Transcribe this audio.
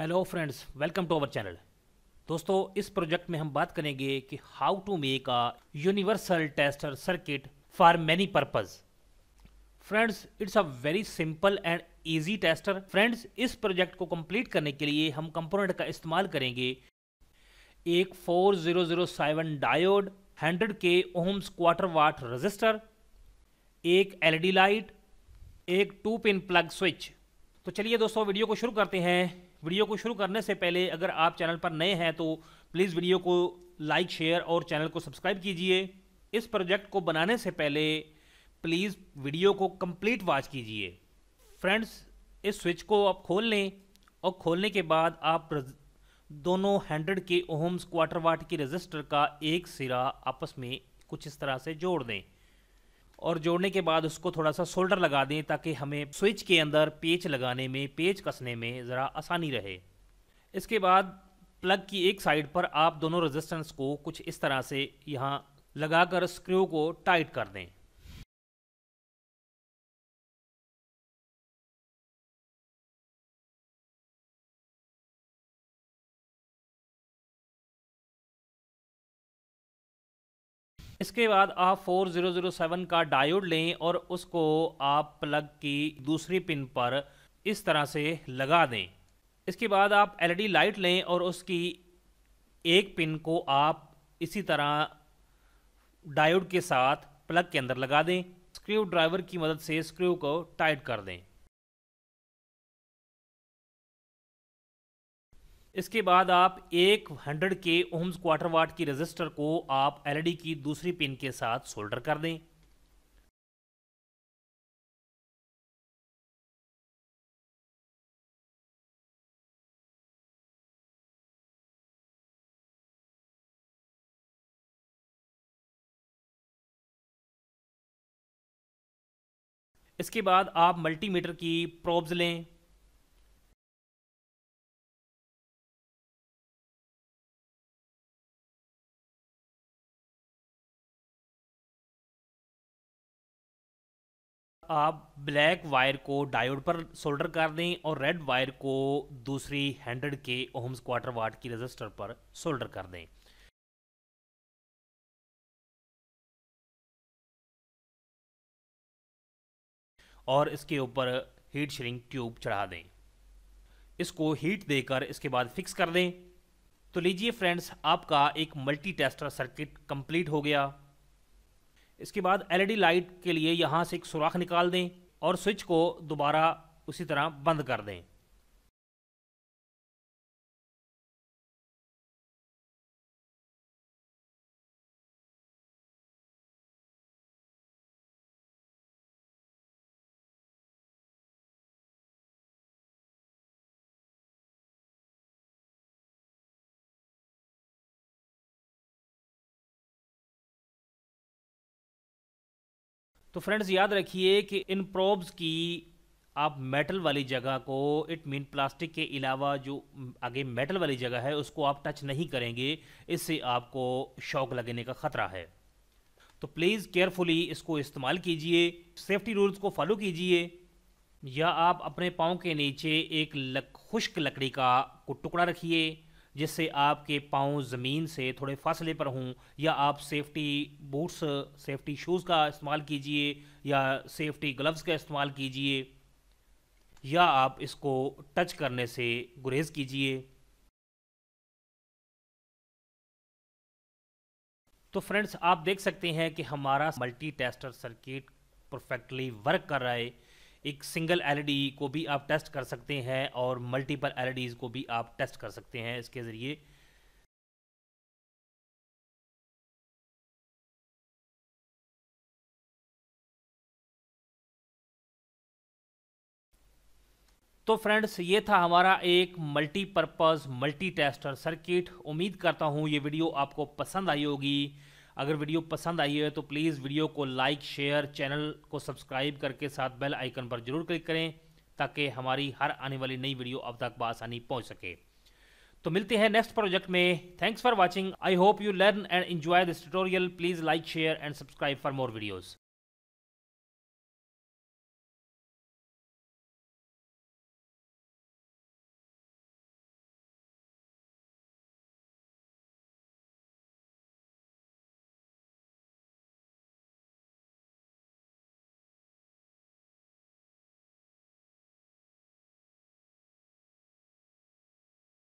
hello friends welcome to our channel दोस्तों इस project में हम बात करेंगे कि how to make a universal tester circuit for many purpose friends it's a very simple and easy tester friends इस project को कंप्लीट करने के लिए हम कंपोनेंट का इस्तेमाल करेंगे एक four zero zero seven diode hundred के ओम्स क्वार्टर वाट रजिस्टर एक एलईडी लाइट e एक टू पिन प्लग स्विच तो चलिए दोस्तों वीडियो को शुरू करते हैं वीडियो को शुरू करने से पहले अगर आप चैनल पर नए हैं तो प्लीज़ वीडियो को लाइक शेयर और चैनल को सब्सक्राइब कीजिए इस प्रोजेक्ट को बनाने से पहले प्लीज़ वीडियो को कंप्लीट वॉच कीजिए फ्रेंड्स इस स्विच को आप खोल लें और खोलने के बाद आप दोनों हंड्रेड के ओहम्स क्वार्टर वाट की रजिस्टर का एक सिरा आपस में कुछ इस तरह से जोड़ दें और जोड़ने के बाद उसको थोड़ा सा सोल्डर लगा दें ताकि हमें स्विच के अंदर पेच लगाने में पेच कसने में ज़रा आसानी रहे इसके बाद प्लग की एक साइड पर आप दोनों रेजिस्टेंस को कुछ इस तरह से यहाँ लगाकर स्क्रू को टाइट कर दें इसके बाद आप 4007 का डायोड लें और उसको आप प्लग की दूसरी पिन पर इस तरह से लगा दें इसके बाद आप एलईडी लाइट लें और उसकी एक पिन को आप इसी तरह डायोड के साथ प्लग के अंदर लगा दें स्क्रू ड्राइवर की मदद से स्क्रू को टाइट कर दें इसके बाद आप एक हंड्रेड के ओम्स क्वार्टर वाट की रजिस्टर को आप एलईडी e की दूसरी पिन के साथ सोल्डर कर दें इसके बाद आप मल्टीमीटर की प्रॉब्स लें आप ब्लैक वायर को डायोड पर सोल्डर कर दें और रेड वायर को दूसरी हंड्रेड के ओम्स क्वार्टर वाट की रजिस्टर पर सोल्डर कर दें और इसके ऊपर हीट श्रिंक ट्यूब चढ़ा दें इसको हीट देकर इसके बाद फिक्स कर दें तो लीजिए फ्रेंड्स आपका एक मल्टी टेस्टर सर्किट कंप्लीट हो गया इसके बाद एलईडी लाइट e के लिए यहाँ से एक सुराख निकाल दें और स्विच को दोबारा उसी तरह बंद कर दें तो फ्रेंड्स याद रखिए कि इन प्रोब्स की आप मेटल वाली जगह को इट मीन प्लास्टिक के अलावा जो आगे मेटल वाली जगह है उसको आप टच नहीं करेंगे इससे आपको शौक लगने का ख़तरा है तो प्लीज़ केयरफुली इसको इस्तेमाल कीजिए सेफ्टी रूल्स को फॉलो कीजिए या आप अपने पाँव के नीचे एक लक, खुश्क लकड़ी का टुकड़ा रखिए जिससे आपके पाँव ज़मीन से थोड़े फासले पर हों या आप सेफ्टी बूट्स सेफ्टी शूज़ का इस्तेमाल कीजिए या सेफ्टी ग्लव्स का इस्तेमाल कीजिए या आप इसको टच करने से गुरेज कीजिए तो फ्रेंड्स आप देख सकते हैं कि हमारा multi tester circuit perfectly work कर रहा है एक सिंगल एल e को भी आप टेस्ट कर सकते हैं और मल्टीपल एल e को भी आप टेस्ट कर सकते हैं इसके ज़रिए तो फ्रेंड्स ये था हमारा एक मल्टीपर्पज़ मल्टी टेस्टर सर्किट उम्मीद करता हूँ ये वीडियो आपको पसंद आई होगी अगर वीडियो पसंद आई है तो प्लीज़ वीडियो को लाइक शेयर चैनल को सब्सक्राइब करके साथ बेल आइकन पर जरूर क्लिक करें ताकि हमारी हर आने वाली नई वीडियो अब तक बसानी पहुँच सके तो मिलते हैं नेक्स्ट प्रोजेक्ट में thanks for watching I hope you learn and enjoy this tutorial please like share and subscribe for more videos